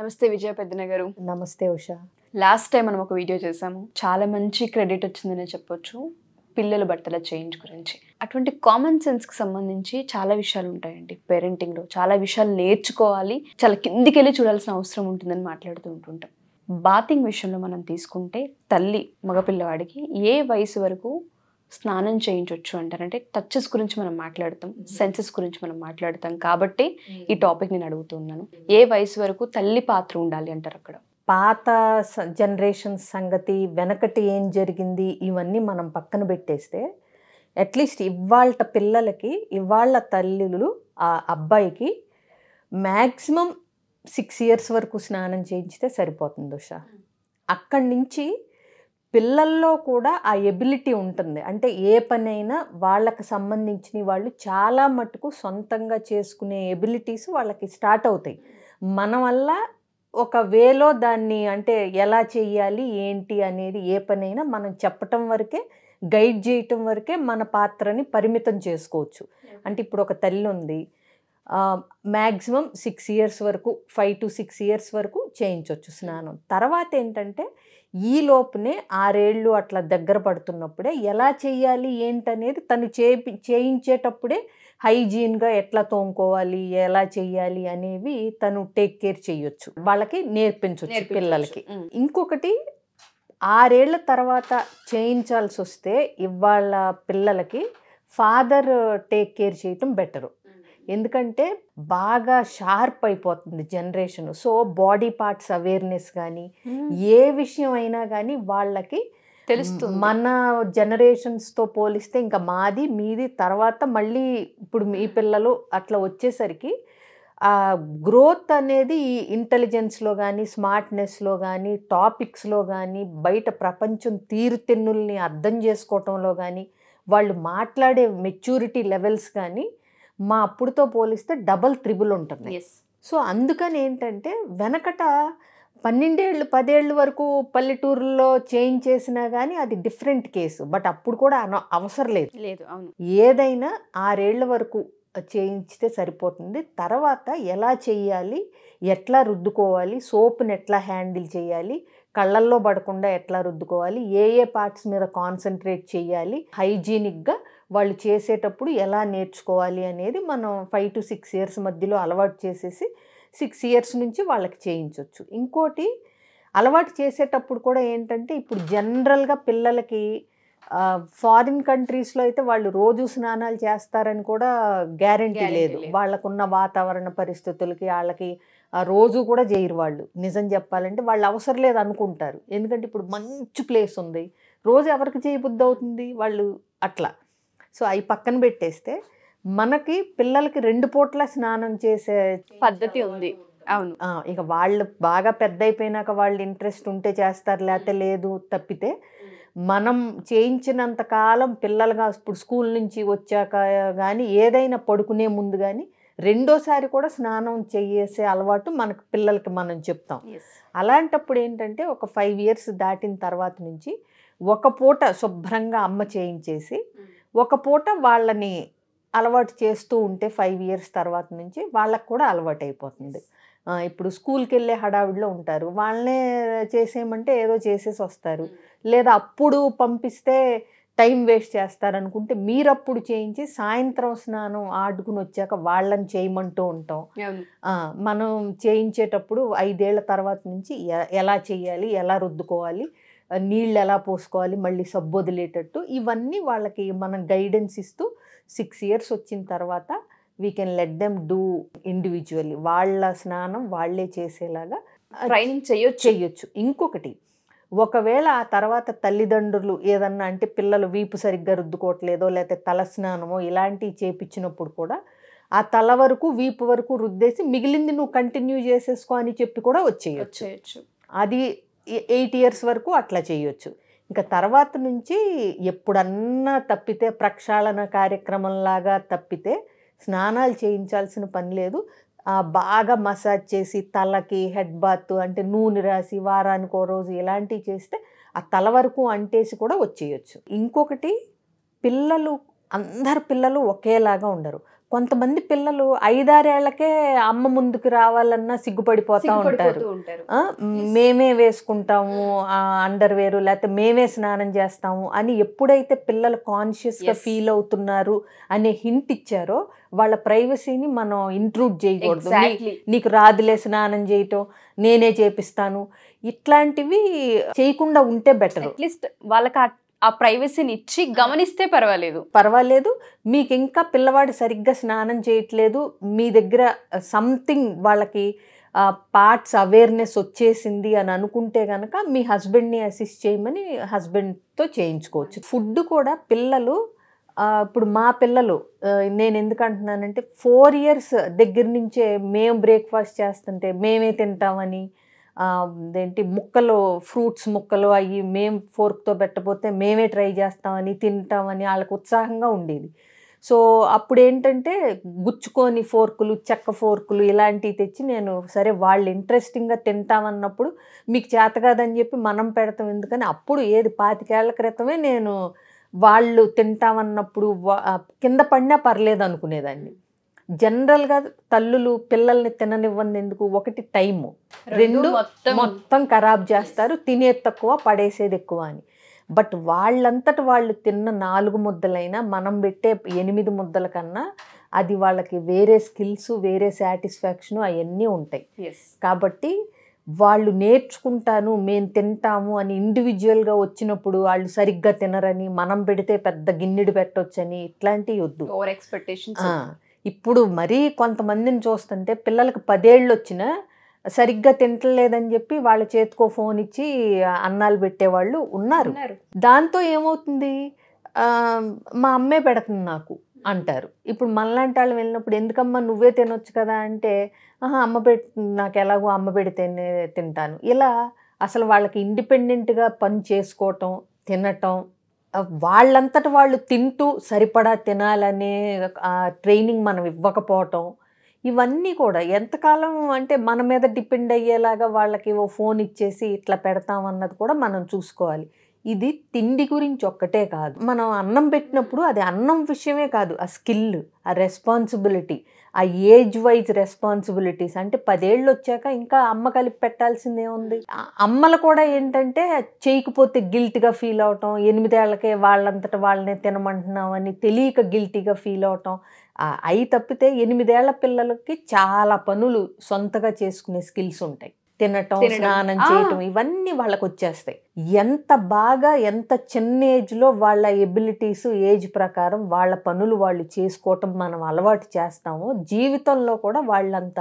నమస్తే విజయ పెద్దన గారు నమస్తే ఉషా లాస్ట్ టైం మనం ఒక వీడియో చేసాము చాలా మంచి క్రెడిట్ వచ్చిందని చెప్పొచ్చు పిల్లల బట్టల చేంజ్ గురించి అటువంటి కామన్ సెన్స్కి సంబంధించి చాలా విషయాలు ఉంటాయండి పేరెంటింగ్లో చాలా విషయాలు నేర్చుకోవాలి చాలా కిందికి వెళ్ళి చూడాల్సిన అవసరం ఉంటుందని మాట్లాడుతూ ఉంటుంటాం బాతింగ్ విషయంలో మనం తీసుకుంటే తల్లి మగపిల్లవాడికి ఏ వయసు వరకు స్నానం చేయించవచ్చు అంటారు అంటే టచెస్ గురించి మనం మాట్లాడతాం సెన్సెస్ గురించి మనం మాట్లాడతాం కాబట్టి ఈ టాపిక్ నేను అడుగుతున్నాను ఏ వయసు వరకు తల్లి పాత్ర ఉండాలి అంటారు అక్కడ పాత జనరేషన్ సంగతి వెనకటి ఏం జరిగింది ఇవన్నీ మనం పక్కన పెట్టేస్తే అట్లీస్ట్ ఇవాళ పిల్లలకి ఇవాళ తల్లులు ఆ అబ్బాయికి మ్యాక్సిమం సిక్స్ ఇయర్స్ వరకు స్నానం చేయించితే సరిపోతుంది ఉషా అక్కడి నుంచి పిల్లల్లో కూడా ఆ ఎబిలిటీ ఉంటుంది అంటే ఏ పనైనా వాళ్ళకి సంబంధించిన వాళ్ళు చాలా మటుకు సొంతంగా చేసుకునే ఎబిలిటీస్ వాళ్ళకి స్టార్ట్ అవుతాయి మన వల్ల ఒక వేలో దాన్ని అంటే ఎలా చేయాలి ఏంటి అనేది ఏ పనైనా మనం చెప్పటం వరకే గైడ్ చేయటం వరకే మన పాత్రని పరిమితం చేసుకోవచ్చు అంటే ఇప్పుడు ఒక తల్లి ఉంది మ్యాక్సిమం సిక్స్ ఇయర్స్ వరకు ఫైవ్ టు సిక్స్ ఇయర్స్ వరకు చేయించవచ్చు స్నానం తర్వాత ఏంటంటే ఈ లోపునే ఆరేళ్ళు అట్లా దగ్గర పడుతున్నప్పుడే ఎలా చేయాలి ఏంటనేది తను చేపి చేయించేటప్పుడే హైజీన్గా ఎట్లా తోముకోవాలి ఎలా చేయాలి అనేవి తను టేక్ కేర్ చేయొచ్చు వాళ్ళకి నేర్పించవచ్చు పిల్లలకి ఇంకొకటి ఆరేళ్ల తర్వాత చేయించాల్సి వస్తే ఇవాళ పిల్లలకి ఫాదర్ టేక్ కేర్ చేయటం బెటరు ఎందుకంటే బాగా షార్ప్ అయిపోతుంది generation so body parts awareness కానీ hmm. ఏ విషయం అయినా కానీ వాళ్ళకి తెలుస్తుంది మన జనరేషన్స్తో పోలిస్తే ఇంకా మాది మీది తర్వాత మళ్ళీ ఇప్పుడు మీ పిల్లలు అట్లా వచ్చేసరికి ఆ గ్రోత్ అనేది ఈ ఇంటెలిజెన్స్లో కానీ స్మార్ట్నెస్లో కానీ టాపిక్స్లో కానీ బయట ప్రపంచం తీరుతెన్నుల్ని అర్థం చేసుకోవటంలో కానీ వాళ్ళు మాట్లాడే మెచ్యూరిటీ లెవెల్స్ కానీ మా అప్పుడుతో పోలిస్తే డబల్ త్రిబుల్ ఉంటుంది సో అందుకని ఏంటంటే వెనకట పన్నెండేళ్ళు పదేళ్ళు వరకు పల్లెటూరులో చేంజ్ చేసినా కానీ అది డిఫరెంట్ కేసు బట్ అప్పుడు కూడా అవసరం లేదు లేదు అవును ఏదైనా ఆరేళ్ల వరకు చేయించితే సరిపోతుంది తర్వాత ఎలా చేయాలి ఎట్లా రుద్దుకోవాలి సోప్ని ఎట్లా హ్యాండిల్ చేయాలి కళ్ళల్లో పడకుండా ఎట్లా రుద్దుకోవాలి ఏ ఏ పార్ట్స్ మీద కాన్సన్ట్రేట్ చేయాలి హైజీనిక్గా వాళ్ళు చేసేటప్పుడు ఎలా నేర్చుకోవాలి అనేది మనం ఫైవ్ టు సిక్స్ ఇయర్స్ మధ్యలో అలవాటు చేసేసి సిక్స్ ఇయర్స్ నుంచి వాళ్ళకి చేయించవచ్చు ఇంకోటి అలవాటు చేసేటప్పుడు కూడా ఏంటంటే ఇప్పుడు జనరల్గా పిల్లలకి ఫారిన్ కంట్రీస్లో అయితే వాళ్ళు రోజు స్నానాలు చేస్తారని కూడా గ్యారంటీ లేదు వాళ్ళకున్న వాతావరణ పరిస్థితులకి వాళ్ళకి ఆ రోజు కూడా చేయరు వాళ్ళు నిజం చెప్పాలంటే వాళ్ళు అవసరం లేదు అనుకుంటారు ఎందుకంటే ఇప్పుడు మంచి ప్లేస్ ఉంది రోజు ఎవరికి చేయబుద్ధి అవుతుంది వాళ్ళు అట్లా సో అవి పక్కన పెట్టేస్తే మనకి పిల్లలకి రెండు పూట్ల స్నానం చేసే పద్ధతి ఉంది అవును ఇక వాళ్ళు బాగా పెద్ద అయిపోయినాక వాళ్ళు ఇంట్రెస్ట్ ఉంటే చేస్తారు లేకపోతే లేదు తప్పితే మనం చేయించినంత కాలం పిల్లలుగా ఇప్పుడు స్కూల్ నుంచి వచ్చాక కానీ ఏదైనా పడుకునే ముందు కానీ రెండోసారి కూడా స్నానం చేసే అలవాటు మనకు పిల్లలకి మనం చెప్తాం అలాంటప్పుడు ఏంటంటే ఒక ఫైవ్ ఇయర్స్ దాటిన తర్వాత నుంచి ఒక పూట శుభ్రంగా అమ్మ చేయించేసి hmm. ఒక పూట వాళ్ళని అలవాటు చేస్తూ ఉంటే ఫైవ్ ఇయర్స్ తర్వాత నుంచి వాళ్ళకు కూడా అలవాటు అయిపోతుంది ఇప్పుడు స్కూల్కి వెళ్ళే హడావిడిలో ఉంటారు వాళ్ళనే చేసేయమంటే ఏదో చేసేసి వస్తారు hmm. లేదా అప్పుడు పంపిస్తే టైం వేస్ట్ చేస్తారనుకుంటే మీరప్పుడు చేయించి సాయంత్రం స్నానం ఆడుకుని వచ్చాక వాళ్ళని చేయమంటూ ఉంటాం మనం చేయించేటప్పుడు ఐదేళ్ల తర్వాత నుంచి ఎలా చేయాలి ఎలా రుద్దుకోవాలి నీళ్ళు ఎలా పోసుకోవాలి మళ్ళీ సబ్బు వదిలేటట్టు ఇవన్నీ వాళ్ళకి మనం గైడెన్స్ ఇస్తూ సిక్స్ ఇయర్స్ వచ్చిన తర్వాత we can let them do individually వాళ్ళ స్నానం వాళ్ళే చేసేలాగా ట్రైనింగ్ చేయొచ్చు చేయొచ్చు ఇంకొకటి ఒకవేళ ఆ తర్వాత తల్లిదండ్రులు ఏదన్నా అంటే పిల్లలు వీపు సరిగ్గా రుద్దుకోవట్లేదో లేకపోతే తలస్నానమో ఇలాంటివి చేపించినప్పుడు కూడా ఆ తల వరకు వీపు వరకు రుద్దేసి మిగిలింది నువ్వు కంటిన్యూ చేసేసుకో అని చెప్పి కూడా వచ్చేయచ్చు అది ఎయిట్ ఇయర్స్ వరకు అట్లా చేయొచ్చు ఇంకా తర్వాత నుంచి ఎప్పుడన్నా తప్పితే ప్రక్షాళన కార్యక్రమంలాగా తప్పితే స్నానాలు చేయించాల్సిన పని లేదు బాగా మసాజ్ చేసి తలకి హెడ్ బాత్ అంటే నూనె రాసి వారానికి ఓ రోజు ఇలాంటివి చేస్తే ఆ తల వరకు అంటేసి కూడా వచ్చేయచ్చు ఇంకొకటి పిల్లలు అందరు పిల్లలు ఒకేలాగా ఉండరు కొంతమంది పిల్లలు ఐదారేళ్లకే అమ్మ ముందుకు రావాలన్నా సిగ్గుపడిపోతా ఉంటారు మేమే వేసుకుంటాము అండర్ వేరు లేకపోతే మేమే స్నానం చేస్తాము అని ఎప్పుడైతే పిల్లలు కాన్షియస్గా ఫీల్ అవుతున్నారు అనే హింట్ ఇచ్చారో వాళ్ళ ప్రైవసీని మనం ఇంట్రూడ్ చేయకూడదు నీకు రాదులే స్నానం చేయటం నేనే చేపిస్తాను ఇట్లాంటివి చేయకుండా ఉంటే బెటర్ అట్లీస్ట్ వాళ్ళకి ఆ ఆ ప్రైవసీని ఇచ్చి గమనిస్తే పర్వాలేదు పర్వాలేదు మీకు ఇంకా పిల్లవాడు సరిగ్గా స్నానం చేయట్లేదు మీ దగ్గర సంథింగ్ వాళ్ళకి పార్ట్స్ అవేర్నెస్ వచ్చేసింది అని అనుకుంటే కనుక మీ హస్బెండ్ని అసిస్ట్ చేయమని హస్బెండ్తో చేయించుకోవచ్చు ఫుడ్ కూడా పిల్లలు ఇప్పుడు మా పిల్లలు నేను ఎందుకంటున్నానంటే ఫోర్ ఇయర్స్ దగ్గర నుంచే మేము బ్రేక్ఫాస్ట్ చేస్తుంటే మేమే తింటామని ఏంటి ముక్కలు ఫ్రూట్స్ ముక్కలు అవి మేము ఫోర్క్తో పెట్టపోతే మేమే ట్రై చేస్తామని తింటామని వాళ్ళకు ఉత్సాహంగా ఉండేది సో అప్పుడు ఏంటంటే గుచ్చుకొని ఫోర్కులు చెక్క ఫోర్కులు ఇలాంటివి తెచ్చి నేను సరే వాళ్ళు ఇంట్రెస్టింగ్గా తింటామన్నప్పుడు మీకు చేత కాదని చెప్పి మనం పెడతాం ఎందుకని అప్పుడు ఏది పాతికేళ్ల క్రితమే నేను వాళ్ళు తింటామన్నప్పుడు కింద పడినా పర్లేదు అనుకునేదాన్ని జనరల్గా తల్లులు పిల్లల్ని ఎందుకు ఒకటి టైము రెండు మొత్తం ఖరాబ్ చేస్తారు తినే తక్కువ పడేసేది ఎక్కువ అని బట్ వాళ్ళంతట వాళ్ళు తిన్న నాలుగు ముద్దలైనా మనం పెట్టే ఎనిమిది ముద్దల కన్నా అది వాళ్ళకి వేరే స్కిల్స్ వేరే సాటిస్ఫాక్షన్ అవన్నీ ఉంటాయి కాబట్టి వాళ్ళు నేర్చుకుంటాను మేము తింటాము అని ఇండివిజువల్గా వచ్చినప్పుడు వాళ్ళు సరిగ్గా తినరని మనం పెడితే పెద్ద గిన్నెడు పెట్టొచ్చని ఇట్లాంటివి వద్దు ఓవర్ ఎక్స్పెక్టేషన్ ఇప్పుడు మరీ కొంతమందిని చూస్తుంటే పిల్లలకు పదేళ్ళు వచ్చిన సరిగ్గా తింటలేదని చెప్పి వాళ్ళ చేతికో ఫోన్ ఇచ్చి అన్నాలు పెట్టేవాళ్ళు ఉన్నారు దాంతో ఏమవుతుంది మా అమ్మే పెడుతుంది నాకు అంటారు ఇప్పుడు మనలాంటి వాళ్ళు వెళ్ళినప్పుడు ఎందుకమ్మా నువ్వే తినొచ్చు కదా అంటే ఆహా అమ్మ పెట్ నాకు ఎలాగో అమ్మ పెడితేనే తింటాను ఇలా అసలు వాళ్ళకి ఇండిపెండెంట్గా పని చేసుకోవటం తినటం వాళ్ళంతట వాళ్ళు తింటూ సరిపడా తినాలనే ట్రైనింగ్ మనం ఇవ్వకపోవటం ఇవన్నీ కూడా ఎంతకాలం అంటే మన మీద డిపెండ్ అయ్యేలాగా వాళ్ళకి ఓ ఫోన్ ఇచ్చేసి ఇట్లా పెడతామన్నది కూడా మనం చూసుకోవాలి ఇది తిండి గురించి ఒక్కటే కాదు మనం అన్నం పెట్టినప్పుడు అది అన్నం విషయమే కాదు ఆ స్కిల్ ఆ రెస్పాన్సిబిలిటీ ఆ ఏజ్ వైజ్ రెస్పాన్సిబిలిటీస్ అంటే పదేళ్ళు వచ్చాక ఇంకా అమ్మ కలిపి పెట్టాల్సిందే ఉంది అమ్మలు కూడా ఏంటంటే చేయకపోతే గిల్టీగా ఫీల్ అవటం ఎనిమిదేళ్లకే వాళ్ళంతట వాళ్ళనే తినమంటున్నామని తెలియక గిల్టీగా ఫీల్ అవటం అవి తప్పితే ఎనిమిదేళ్ల పిల్లలకి చాలా పనులు సొంతగా చేసుకునే స్కిల్స్ ఉంటాయి తినటం స్నానం చేయటం ఇవన్నీ వాళ్ళకు వచ్చేస్తాయి ఎంత బాగా ఎంత చిన్న ఏజ్లో వాళ్ళ ఎబిలిటీస్ ఏజ్ ప్రకారం వాళ్ళ పనులు వాళ్ళు చేసుకోవటం మనం అలవాటు చేస్తాము జీవితంలో కూడా వాళ్ళంత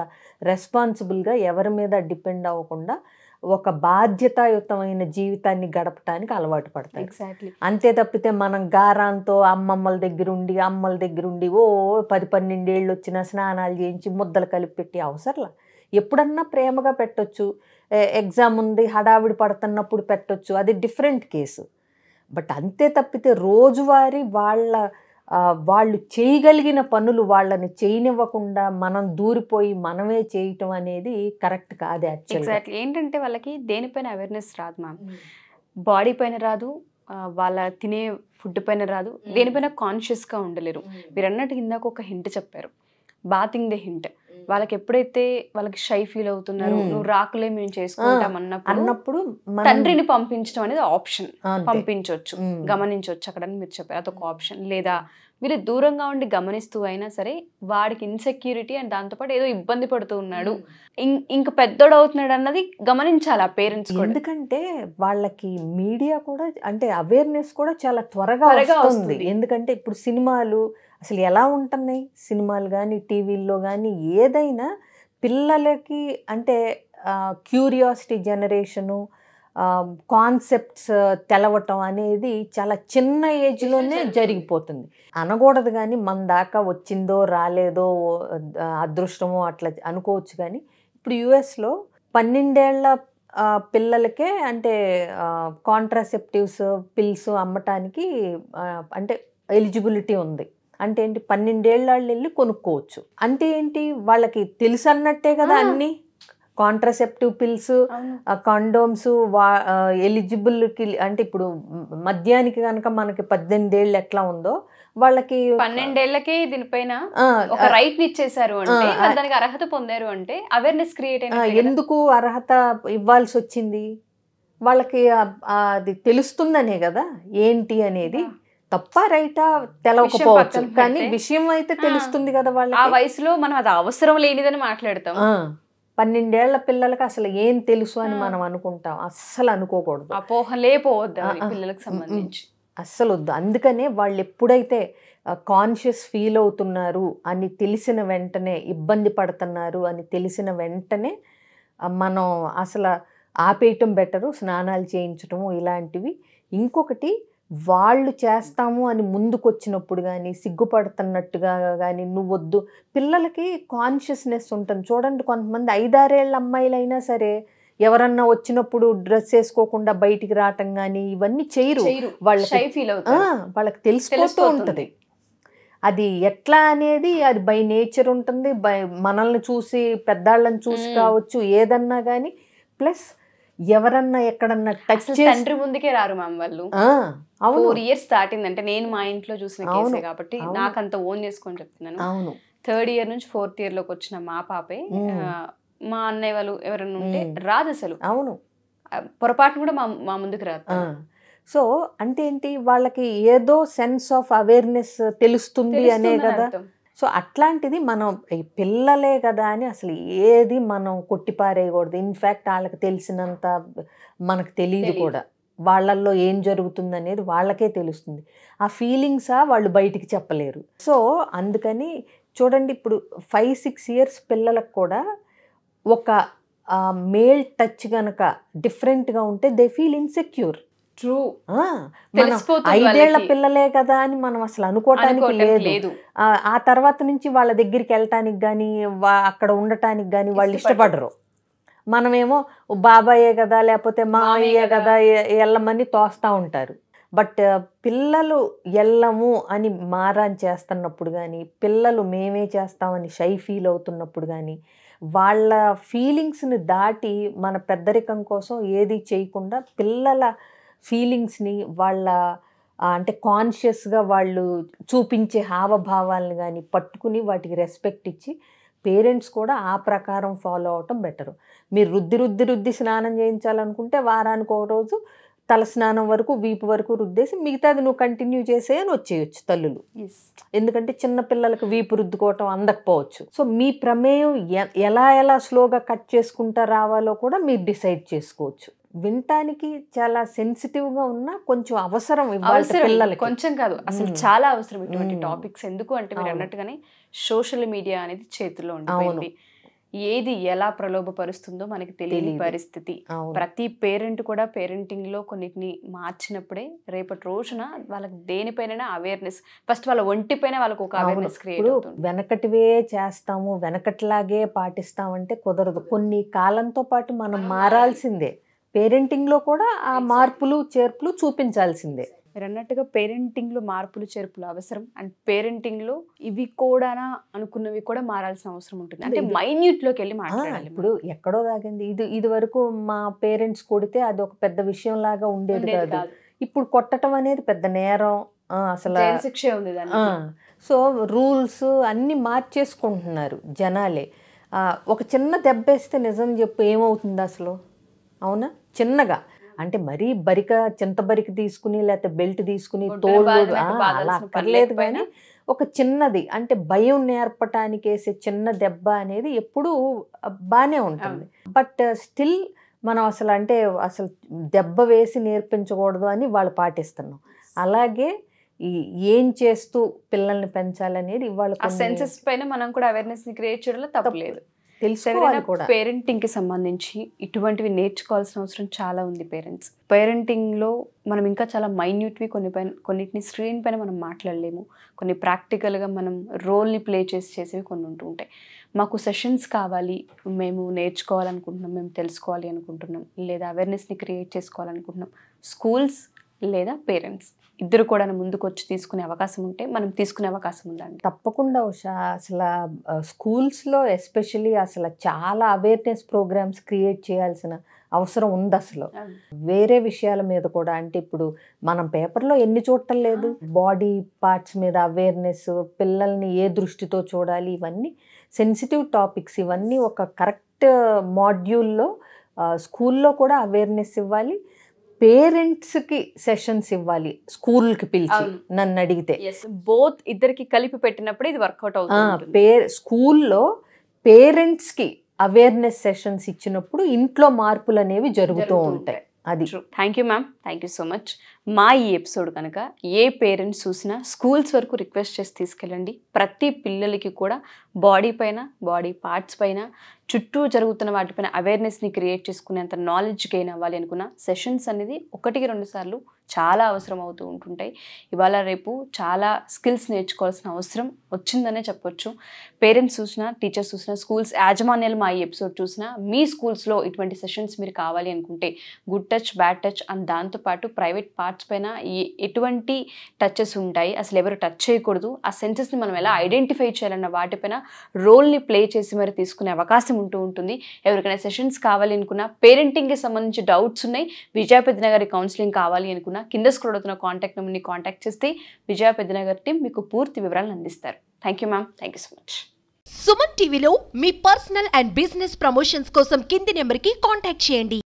రెస్పాన్సిబుల్గా ఎవరి మీద డిపెండ్ అవ్వకుండా ఒక బాధ్యతాయుతమైన జీవితాన్ని గడపటానికి అలవాటు పడతాయి ఎగ్జాక్ట్లీ అంతే తప్పితే మనం గారాంతో అమ్మమ్మల దగ్గరుండి అమ్మల దగ్గరుండి ఓ పది పన్నెండేళ్ళు వచ్చిన స్నానాలు చేయించి ముద్దలు కలిపి పెట్టి అవసరంలా ఎప్పుడన్నా ప్రేమగా పెట్టొచ్చు ఎగ్జామ్ ఉంది హడావిడి పడుతున్నప్పుడు పెట్టొచ్చు అది డిఫరెంట్ కేసు బట్ అంతే తప్పితే రోజువారీ వాళ్ళ వాళ్ళు చేయగలిగిన పనులు వాళ్ళని చేయనివ్వకుండా మనం దూరిపోయి మనమే చేయటం అనేది కరెక్ట్ కాదు యాక్చువల్ ఎగ్జాక్ట్లీ ఏంటంటే వాళ్ళకి దేనిపైన అవేర్నెస్ రాదు మ్యామ్ బాడీ hmm. పైన రాదు వాళ్ళ తినే ఫుడ్ పైన రాదు hmm. దేనిపైన కాన్షియస్గా ఉండలేరు hmm. మీరు అన్నట్టు ఇందాక ఒక హింట్ చెప్పారు బాతింగ్ ది హింట్ వాళ్ళకి ఎప్పుడైతే వాళ్ళకి షై ఫీల్ అవుతున్నారు నువ్వు రాకులే మేము చేసుకుంటాం అన్నప్పుడు తండ్రిని పంపించడం అనేది ఆప్షన్ పంపించవచ్చు గమనించవచ్చు అక్కడ మీరు చెప్పారు అదొక ఆప్షన్ లేదా మీరు దూరంగా ఉండి గమనిస్తూ అయినా సరే వాడికి ఇన్సెక్యూరిటీ అండ్ దాంతోపాటు ఏదో ఇబ్బంది పడుతూ ఉన్నాడు ఇంక పెద్దోడు అవుతున్నాడు అన్నది గమనించాలి ఆ పేరెంట్స్ ఎందుకంటే వాళ్ళకి మీడియా కూడా అంటే అవేర్నెస్ కూడా చాలా త్వరగా వస్తుంది ఎందుకంటే ఇప్పుడు సినిమాలు అసలు ఎలా ఉంటున్నాయి సినిమాలు కానీ టీవీల్లో కానీ ఏదైనా పిల్లలకి అంటే క్యూరియాసిటీ జనరేషను కాన్సెప్ట్స్ తెలవటం అనేది చాలా చిన్న ఏజ్లోనే జరిగిపోతుంది అనకూడదు కానీ మన దాకా వచ్చిందో రాలేదో అదృష్టమో అట్లా అనుకోవచ్చు కానీ ఇప్పుడు యుఎస్లో పన్నెండేళ్ల పిల్లలకే అంటే కాంట్రాసెప్టివ్స్ పిల్స్ అమ్మటానికి అంటే ఎలిజిబిలిటీ ఉంది అంటే ఏంటి పన్నెండేళ్ళ వాళ్ళు వెళ్ళి కొనుక్కోవచ్చు అంటే ఏంటి వాళ్ళకి తెలుసు అన్నట్టే కదా అన్ని కాంట్రసెప్టివ్ పిల్స్ కాండోమ్స్ వా ఎలిజిబుల్కి అంటే ఇప్పుడు మద్యానికి కనుక మనకి పద్దెనిమిదేళ్ళు ఎట్లా ఉందో వాళ్ళకి పన్నెండేళ్లకే దీనిపైన ఒక రైట్ ఇచ్చేసారు అంటే దానికి అర్హత పొందారు అంటే అవేర్నెస్ క్రియేట్ అయిన ఎందుకు అర్హత ఇవ్వాల్సి వచ్చింది వాళ్ళకి అది తెలుస్తుందనే కదా ఏంటి అనేది తప్ప రైటా తెలవకపోవచ్చు కానీ విషయం అయితే తెలుస్తుంది కదా వాళ్ళు ఆ వయసులో మనం అది అవసరం లేనిదని మాట్లాడతాం పన్నెండేళ్ల పిల్లలకి అసలు ఏం తెలుసు అని మనం అనుకుంటాం అస్సలు అనుకోకూడదు అపోహలే పోవద్దు పిల్లలకు సంబంధించి అస్సలు వద్దు అందుకనే వాళ్ళు ఎప్పుడైతే కాన్షియస్ ఫీల్ అవుతున్నారు అని తెలిసిన వెంటనే ఇబ్బంది పడుతున్నారు అని తెలిసిన వెంటనే మనం అసలు ఆపేయటం బెటరు స్నానాలు చేయించటము ఇలాంటివి ఇంకొకటి వాళ్ళు చేస్తాము అని ముందుకొచ్చినప్పుడు కానీ సిగ్గుపడుతున్నట్టుగా కానీ నువ్వు వద్దు పిల్లలకి కాన్షియస్నెస్ ఉంటుంది చూడండి కొంతమంది ఐదారేళ్ళ అమ్మాయిలైనా సరే ఎవరన్నా వచ్చినప్పుడు డ్రెస్ వేసుకోకుండా బయటికి రావటం కానీ ఇవన్నీ చేయరు వాళ్ళకి వాళ్ళకి తెలిసిపోతూ ఉంటుంది అది ఎట్లా అనేది అది బై నేచర్ ఉంటుంది బై మనల్ని చూసి పెద్దాళ్ళని చూసి కావచ్చు ఏదన్నా కానీ ప్లస్ ఎవరన్నా ఎక్కడన్నా టచ్ తండ్రి ముందుకే రారు మ్యామ్ వాళ్ళు అవును ఫోర్ ఇయర్స్ దాటింది అంటే నేను మా ఇంట్లో చూసిన కేసే కాబట్టి నాకు అంత ఓన్ చేసుకొని చెప్తున్నాను అవును థర్డ్ ఇయర్ నుంచి ఫోర్త్ ఇయర్ లోకి వచ్చిన మా పాపే మా అన్నయ్య వాళ్ళు ఎవరన్నా ఉంటే రాదు అసలు అవును పొరపాటును కూడా మా మా ముందుకు రాదు సో అంటే ఏంటి వాళ్ళకి ఏదో సెన్స్ ఆఫ్ అవేర్నెస్ తెలుస్తుంది అనే కదా సో అట్లాంటిది మనం పిల్లలే కదా అని అసలు ఏది మనం కొట్టిపారేయకూడదు ఇన్ఫ్యాక్ట్ వాళ్ళకి తెలిసినంత మనకు తెలియదు కూడా వాళ్ళల్లో ఏం జరుగుతుంది అనేది వాళ్ళకే తెలుస్తుంది ఆ ఫీలింగ్సా వాళ్ళు బయటికి చెప్పలేరు సో అందుకని చూడండి ఇప్పుడు ఫైవ్ సిక్స్ ఇయర్స్ పిల్లలకు కూడా ఒక మేల్ టచ్ కనుక డిఫరెంట్గా ఉంటే దే ఫీల్ ఇన్సెక్యూర్ ట్రూ ఐదేళ్ల పిల్లలే కదా అని మనం అసలు అనుకోవటానికి లేదు ఆ తర్వాత నుంచి వాళ్ళ దగ్గరికి వెళ్ళటానికి కానీ అక్కడ ఉండటానికి కానీ వాళ్ళు ఇష్టపడరు మనమేమో బాబాయే కదా లేకపోతే మా అయ్యే కదా వెళ్ళమని తోస్తూ ఉంటారు బట్ పిల్లలు ఎల్లము అని మారాన్ చేస్తున్నప్పుడు కానీ పిల్లలు మేమే చేస్తామని షై ఫీల్ అవుతున్నప్పుడు కానీ వాళ్ళ ఫీలింగ్స్ని దాటి మన పెద్దరికం కోసం ఏది చేయకుండా పిల్లల ఫీలింగ్స్ని వాళ్ళ అంటే కాన్షియస్గా వాళ్ళు చూపించే హావభావాలను కానీ పట్టుకుని వాటికి రెస్పెక్ట్ ఇచ్చి పేరెంట్స్ కూడా ఆ ప్రకారం ఫాలో అవటం బెటరు మీరు రుద్ది రుద్ది రుద్ది స్నానం చేయించాలనుకుంటే వారానికి ఒక రోజు తల స్నానం వరకు వీపు వరకు రుద్దేసి మిగతాది నువ్వు కంటిన్యూ చేసే అని వచ్చేయచ్చు తల్లులు ఎందుకంటే చిన్నపిల్లలకు వీపు రుద్దుకోవటం అందకపోవచ్చు సో మీ ప్రమేయం ఎలా ఎలా స్లోగా కట్ చేసుకుంటా రావాలో కూడా మీరు డిసైడ్ చేసుకోవచ్చు వినటానికి చాలా సెన్సిటివ్ గా ఉన్నా కొంచెం అవసరం ఇవ్వాలి కొంచెం కాదు అసలు చాలా అవసరం ఇటువంటి టాపిక్స్ ఎందుకు అంటే మీరు అన్నట్టుగానే సోషల్ మీడియా అనేది చేతిలో ఉంటుంది ఏది ఎలా ప్రలోభపరుస్తుందో మనకి తెలియని పరిస్థితి ప్రతి పేరెంట్ కూడా పేరెంటింగ్ లో కొన్నిటిని మార్చినప్పుడే రేపటి రోజున వాళ్ళకి దేనిపైన అవేర్నెస్ ఫస్ట్ వాళ్ళ ఒంటిపైన వాళ్ళకి ఒక అవేర్నెస్ క్రియేట్ వెనకటివే చేస్తాము వెనకట్లాగే పాటిస్తామంటే కుదరదు కొన్ని కాలంతో పాటు మనం మారాల్సిందే పేరెంటింగ్లో కూడా ఆ మార్పులు చేర్పులు చూపించాల్సిందే మీరు అన్నట్టుగా పేరెంటింగ్లో మార్పులు చేర్పులు అవసరం అండ్ పేరెంటింగ్లో ఇవి కూడా అనుకున్నవి కూడా మారాల్సిన అవసరం ఉంటుంది అంటే మైన్యూట్లోకి వెళ్ళి మాట్లాడాలి ఇప్పుడు ఎక్కడో దాగింది ఇది ఇది వరకు మా పేరెంట్స్ కొడితే అది ఒక పెద్ద విషయం లాగా ఉండేది కాదు ఇప్పుడు కొట్టడం అనేది పెద్ద నేరం అసలు శిక్ష ఉంది సో రూల్స్ అన్ని మార్చేసుకుంటున్నారు జనాలే ఒక చిన్న దెబ్బ వేస్తే నిజం చెప్పు ఏమవుతుంది అసలు అవునా చిన్నగా అంటే మరీ బరిక చింత బరిక తీసుకుని లేకపోతే బెల్ట్ తీసుకుని తోలు అలా అక్కర్లేదు కానీ ఒక చిన్నది అంటే భయం నేర్పటానికి వేసే చిన్న దెబ్బ అనేది ఎప్పుడూ బాగానే ఉంటుంది బట్ స్టిల్ మనం అసలు అంటే అసలు దెబ్బ వేసి నేర్పించకూడదు అని వాళ్ళు పాటిస్తున్నాం అలాగే ఈ ఏం చేస్తూ పిల్లల్ని పెంచాలనేది వాళ్ళు సెన్సెస్ పైన మనం కూడా అవేర్నెస్ ని క్రియేట్ చేయడంలో తప్పలేదు తెలుసుకోవాలి కూడా పేరెంటింగ్కి సంబంధించి ఇటువంటివి నేర్చుకోవాల్సిన అవసరం చాలా ఉంది పేరెంట్స్ పేరెంటింగ్లో మనం ఇంకా చాలా మైన్యూట్వి కొన్ని పైన కొన్నిటిని స్క్రీన్ పైన మనం మాట్లాడలేము కొన్ని ప్రాక్టికల్గా మనం రోల్ని ప్లే చేసి చేసేవి కొన్ని ఉంటూ ఉంటాయి మాకు సెషన్స్ కావాలి మేము నేర్చుకోవాలనుకుంటున్నాం మేము తెలుసుకోవాలి అనుకుంటున్నాం లేదా అవేర్నెస్ని క్రియేట్ చేసుకోవాలనుకుంటున్నాం స్కూల్స్ లేదా పేరెంట్స్ ఇద్దరు కూడా ముందుకు వచ్చి తీసుకునే అవకాశం ఉంటే మనం తీసుకునే అవకాశం ఉందండి తప్పకుండా ఉషా అసలు స్కూల్స్లో ఎస్పెషలీ అసలు చాలా అవేర్నెస్ ప్రోగ్రామ్స్ క్రియేట్ చేయాల్సిన అవసరం ఉంది అసలు వేరే విషయాల మీద కూడా అంటే ఇప్పుడు మనం పేపర్లో ఎన్ని చూడటం లేదు బాడీ పార్ట్స్ మీద అవేర్నెస్ పిల్లల్ని ఏ దృష్టితో చూడాలి ఇవన్నీ సెన్సిటివ్ టాపిక్స్ ఇవన్నీ ఒక కరెక్ట్ మాడ్యూల్లో స్కూల్లో కూడా అవేర్నెస్ ఇవ్వాలి పేరెంట్స్కి సెషన్స్ ఇవ్వాలి స్కూల్కి పిలిచి నన్ను అడిగితే బోత్ ఇద్దరికి కలిపి పెట్టినప్పుడు ఇది వర్కౌట్ అవుతుంది స్కూల్లో స్కూల్లో పేరెంట్స్కి అవేర్నెస్ సెషన్స్ ఇచ్చినప్పుడు ఇంట్లో మార్పులు అనేవి జరుగుతూ ఉంటాయి అది thank you ma'am thank you so much మా ఈ ఎపిసోడ్ కనుక ఏ పేరెంట్స్ చూసినా స్కూల్స్ వరకు రిక్వెస్ట్ చేసి తీసుకెళ్ళండి ప్రతి పిల్లలకి కూడా బాడీ పైన బాడీ పార్ట్స్ పైన చుట్టూ జరుగుతున్న వాటిపైన అవేర్నెస్ని క్రియేట్ చేసుకునేంత నాలెడ్జ్ గెయిన్ అవ్వాలి అనుకున్న సెషన్స్ అనేది ఒకటికి రెండు సార్లు చాలా అవసరం అవుతూ ఉంటుంటాయి ఇవాళ రేపు చాలా స్కిల్స్ నేర్చుకోవాల్సిన అవసరం వచ్చిందనే చెప్పొచ్చు పేరెంట్స్ చూసినా టీచర్స్ చూసినా స్కూల్స్ యాజమాన్యాలు మా ఈ ఎపిసోడ్ చూసినా మీ స్కూల్స్లో ఇటువంటి సెషన్స్ మీరు కావాలి అనుకుంటే good touch bad touch and దాంతోపాటు ప్రైవేట్ పార్ట్ పార్ట్స్ పైన ఎటువంటి టచెస్ ఉంటాయి అసలు ఎవరు టచ్ చేయకూడదు ఆ సెన్సెస్ని మనం ఎలా ఐడెంటిఫై చేయాలన్న వాటిపైన రోల్ని ప్లే చేసి మరి తీసుకునే అవకాశం ఉంటూ ఉంటుంది ఎవరికైనా సెషన్స్ కావాలి అనుకున్నా పేరెంటింగ్కి సంబంధించి డౌట్స్ ఉన్నాయి విజయ పెద్దనగర్ కౌన్సిలింగ్ కావాలి అనుకున్నా కింద స్క్రోడ్ అవుతున్న కాంటాక్ట్ నెంబర్ని కాంటాక్ట్ చేస్తే విజయ పెద్దనగర్ టీం మీకు పూర్తి వివరాలను అందిస్తారు thank you ma'am thank you so much Suman టీవీలో మీ పర్సనల్ అండ్ బిజినెస్ ప్రమోషన్స్ కోసం కింది నెంబర్కి కాంటాక్ట్ చేయండి